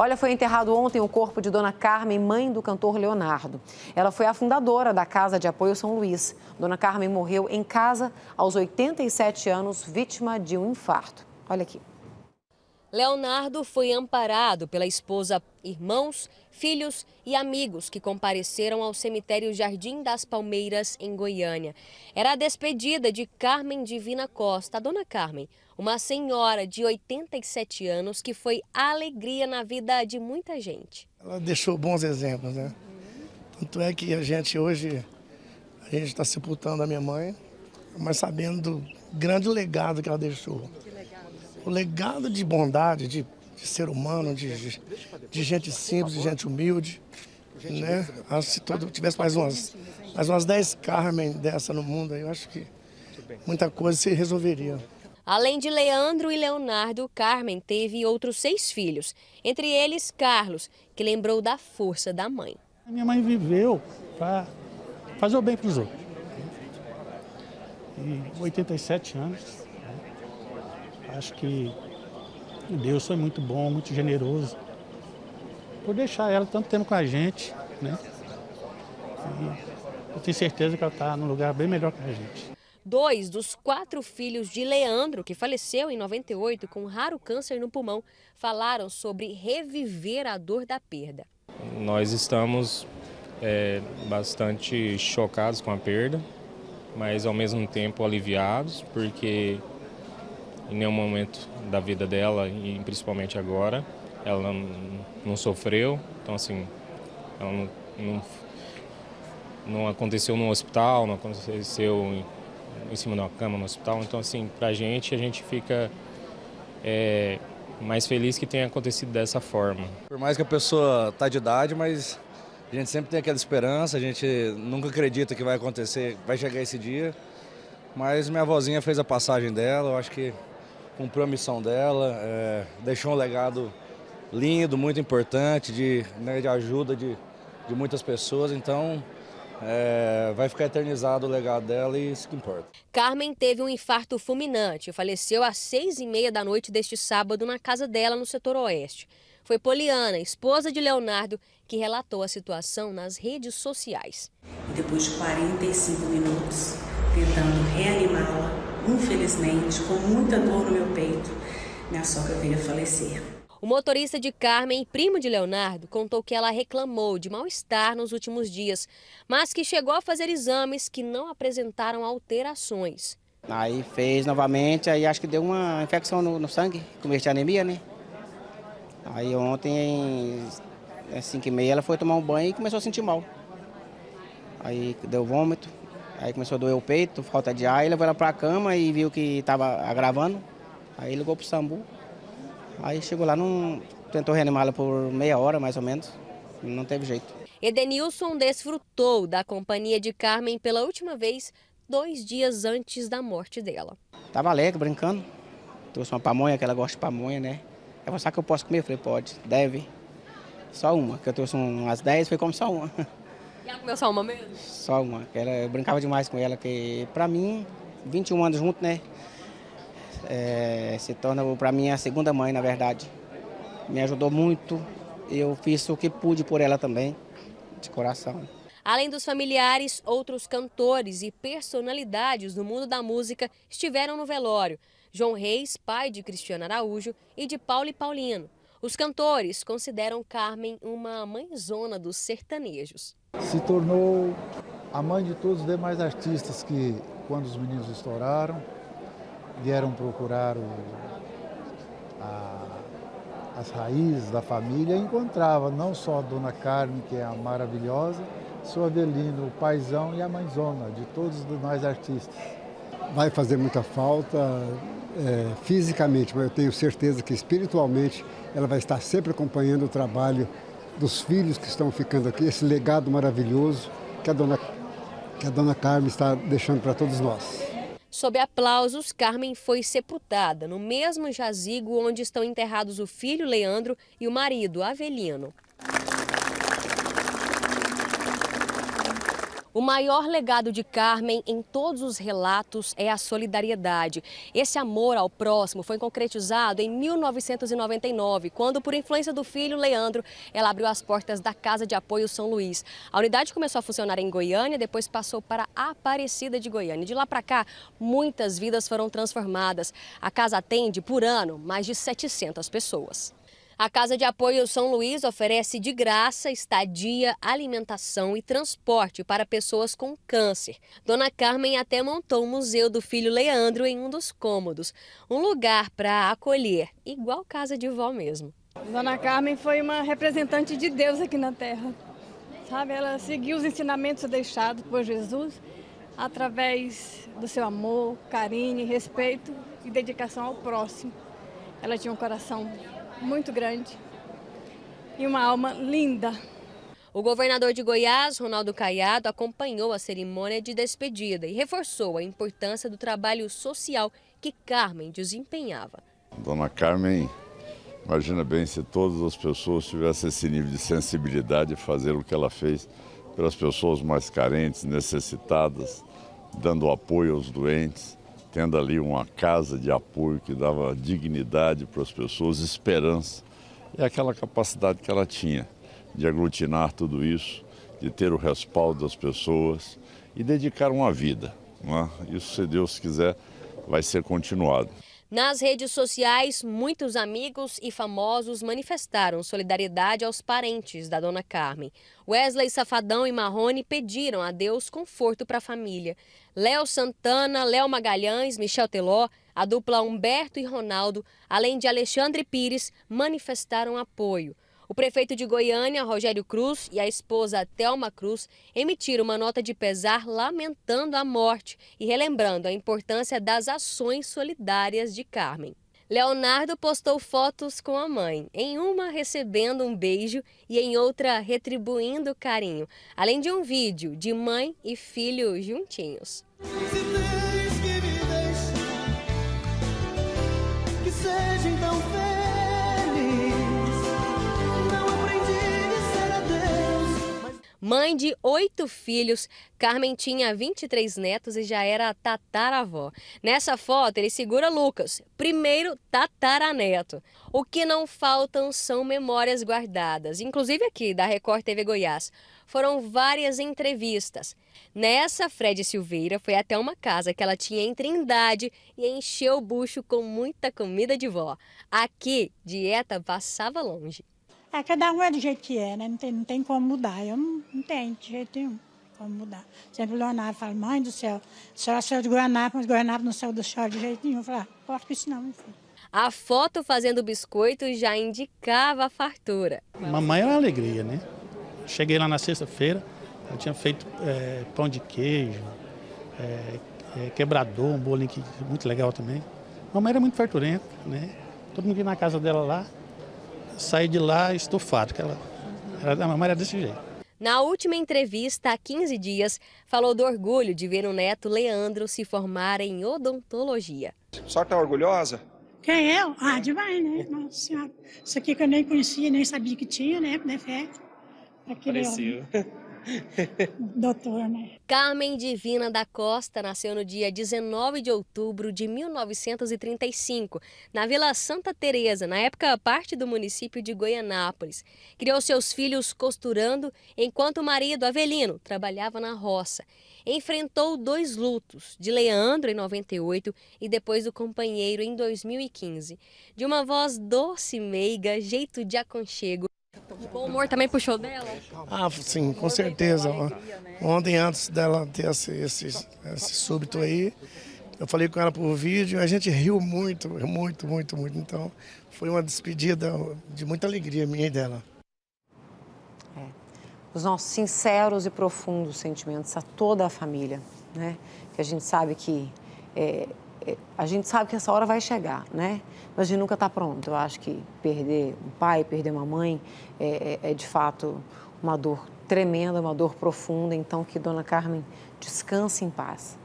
Olha, foi enterrado ontem o corpo de Dona Carmen, mãe do cantor Leonardo. Ela foi a fundadora da Casa de Apoio São Luís. Dona Carmen morreu em casa aos 87 anos, vítima de um infarto. Olha aqui. Leonardo foi amparado pela esposa, irmãos, filhos e amigos que compareceram ao cemitério Jardim das Palmeiras, em Goiânia. Era a despedida de Carmen Divina Costa, a dona Carmen, uma senhora de 87 anos que foi alegria na vida de muita gente. Ela deixou bons exemplos, né? Tanto é que a gente hoje, a gente está sepultando a minha mãe, mas sabendo do grande legado que ela deixou. Que o legado de bondade, de, de ser humano, de, de, de, gente simples, de gente humilde. Né? se todo, tivesse mais umas, mais umas 10 Carmen dessa no mundo, eu acho que muita coisa se resolveria. Além de Leandro e Leonardo, Carmen teve outros seis filhos, entre eles Carlos, que lembrou da força da mãe. minha mãe viveu para fazer o bem para os outros. E 87 anos, Acho que Deus foi muito bom, muito generoso por deixar ela tanto tempo com a gente, né? E eu tenho certeza que ela está num lugar bem melhor que a gente. Dois dos quatro filhos de Leandro, que faleceu em 98 com um raro câncer no pulmão, falaram sobre reviver a dor da perda. Nós estamos é, bastante chocados com a perda, mas ao mesmo tempo aliviados, porque em nenhum momento da vida dela, e principalmente agora, ela não, sofreu. Então, assim, ela não, não, não aconteceu no hospital, não aconteceu em, em, cima de uma cama no hospital. Então, assim, pra gente, a gente fica é, mais feliz que tenha acontecido dessa forma. Por mais que a pessoa tá de idade, mas a gente sempre tem aquela esperança, a gente nunca acredita que vai acontecer, vai chegar esse dia. Mas minha vozinha fez a passagem dela, eu acho que cumpriu a missão dela, é, deixou um legado lindo, muito importante, de, né, de ajuda de, de muitas pessoas. Então, é, vai ficar eternizado o legado dela e isso que importa. Carmen teve um infarto fulminante. Faleceu às seis e meia da noite deste sábado na casa dela, no setor oeste. Foi Poliana, esposa de Leonardo, que relatou a situação nas redes sociais. depois de 45 minutos, tentando reanimá-la, infelizmente, com muita dor no meu peito, minha sogra veio a falecer. O motorista de Carmen, primo de Leonardo, contou que ela reclamou de mal-estar nos últimos dias, mas que chegou a fazer exames que não apresentaram alterações. Aí fez novamente, aí acho que deu uma infecção no, no sangue, começo de anemia, né? Aí ontem, às 5h30, ela foi tomar um banho e começou a sentir mal. Aí deu vômito, Aí começou a doer o peito, falta de ar, ele levou ela a cama e viu que estava agravando. Aí ligou pro SAMBU. Aí chegou lá, não tentou reanimá-la por meia hora, mais ou menos. Não teve jeito. Edenilson desfrutou da companhia de Carmen pela última vez dois dias antes da morte dela. Tava alegre, brincando. Trouxe uma pamonha, que ela gosta de pamonha, né? Ela falou, sabe que eu posso comer? Eu falei, pode, deve. Só uma, que eu trouxe umas dez, foi como só uma. Ela comeu só uma mesmo? Só uma. Ela, eu brincava demais com ela, que pra mim, 21 anos junto, né? É, se torna pra mim a segunda mãe, na verdade. Me ajudou muito. Eu fiz o que pude por ela também, de coração. Além dos familiares, outros cantores e personalidades do mundo da música estiveram no velório. João Reis, pai de Cristiano Araújo, e de Paulo e Paulino. Os cantores consideram Carmen uma mãezona dos sertanejos. Se tornou a mãe de todos os demais artistas que, quando os meninos estouraram, vieram procurar o, a, as raízes da família e encontrava não só a dona Carmen, que é a maravilhosa, seu Avelino, o paizão e a mãezona de todos nós artistas. Vai fazer muita falta é, fisicamente, mas eu tenho certeza que espiritualmente ela vai estar sempre acompanhando o trabalho dos filhos que estão ficando aqui, esse legado maravilhoso que a dona, que a dona Carmen está deixando para todos nós. Sob aplausos, Carmen foi sepultada no mesmo jazigo onde estão enterrados o filho Leandro e o marido Avelino. O maior legado de Carmen em todos os relatos é a solidariedade. Esse amor ao próximo foi concretizado em 1999, quando, por influência do filho Leandro, ela abriu as portas da Casa de Apoio São Luís. A unidade começou a funcionar em Goiânia, depois passou para Aparecida de Goiânia. De lá para cá, muitas vidas foram transformadas. A casa atende, por ano, mais de 700 pessoas. A Casa de Apoio São Luís oferece de graça estadia, alimentação e transporte para pessoas com câncer. Dona Carmen até montou o Museu do Filho Leandro em um dos cômodos, um lugar para acolher, igual casa de vó mesmo. Dona Carmen foi uma representante de Deus aqui na Terra. Sabe, ela seguiu os ensinamentos deixados por Jesus através do seu amor, carinho, respeito e dedicação ao próximo. Ela tinha um coração muito grande e uma alma linda. O governador de Goiás, Ronaldo Caiado, acompanhou a cerimônia de despedida e reforçou a importância do trabalho social que Carmen desempenhava. Dona Carmen, imagina bem se todas as pessoas tivessem esse nível de sensibilidade de fazer o que ela fez pelas pessoas mais carentes, necessitadas, dando apoio aos doentes tendo ali uma casa de apoio que dava dignidade para as pessoas, esperança. E é aquela capacidade que ela tinha de aglutinar tudo isso, de ter o respaldo das pessoas e dedicar uma vida. É? Isso, se Deus quiser, vai ser continuado. Nas redes sociais, muitos amigos e famosos manifestaram solidariedade aos parentes da dona Carmen. Wesley Safadão e Marrone pediram a Deus conforto para a família. Léo Santana, Léo Magalhães, Michel Teló, a dupla Humberto e Ronaldo, além de Alexandre Pires, manifestaram apoio. O prefeito de Goiânia, Rogério Cruz, e a esposa Thelma Cruz emitiram uma nota de pesar lamentando a morte e relembrando a importância das ações solidárias de Carmen. Leonardo postou fotos com a mãe, em uma recebendo um beijo e em outra retribuindo carinho, além de um vídeo de mãe e filho juntinhos. Mãe de oito filhos, Carmen tinha 23 netos e já era tataravó. Nessa foto, ele segura Lucas, primeiro tataraneto. O que não faltam são memórias guardadas, inclusive aqui da Record TV Goiás. Foram várias entrevistas. Nessa, Fred Silveira foi até uma casa que ela tinha em Trindade e encheu o bucho com muita comida de vó. Aqui, dieta passava longe que é, cada um é do jeito que é, né? Não tem, não tem como mudar. Eu não, não tenho de jeito nenhum como mudar. Sempre o Leonardo fala, mãe do céu, senhora saiu de mas Guanapa não saiu do senhor de jeito nenhum. Eu falo, ah, corta com isso não, A foto fazendo biscoito já indicava a fartura. Mamãe era é uma alegria, né? Cheguei lá na sexta-feira, eu tinha feito é, pão de queijo, é, é, quebrador, um bolinho que, muito legal também. Mamãe era muito farturenta, né? Todo mundo ia na casa dela lá, saí de lá estufado, que ela, ela a mamãe era desse jeito. Na última entrevista, há 15 dias, falou do orgulho de ver o neto Leandro se formar em odontologia. A senhora está orgulhosa? Quem eu? Ah, demais, né? Nossa senhora. Isso aqui que eu nem conhecia, nem sabia que tinha, né? Defeito. Parecia. Homem. Doutor, né? Carmen Divina da Costa nasceu no dia 19 de outubro de 1935, na Vila Santa Teresa, na época parte do município de Goianápolis. Criou seus filhos costurando, enquanto o marido, Avelino, trabalhava na roça. Enfrentou dois lutos, de Leandro em 98 e depois do companheiro em 2015. De uma voz doce e meiga, jeito de aconchego, o bom humor também puxou dela? Ah, sim, com certeza. Ontem, antes dela ter esse, esse, esse súbito aí, eu falei com ela por vídeo, e a gente riu muito, muito, muito, muito. Então, foi uma despedida de muita alegria minha e dela. É. Os nossos sinceros e profundos sentimentos a toda a família, né? Que a gente sabe que é, a gente sabe que essa hora vai chegar, né? Mas a gente nunca está pronto. Eu acho que perder um pai, perder uma mãe é, é, é de fato uma dor tremenda, uma dor profunda. Então, que Dona Carmen descanse em paz.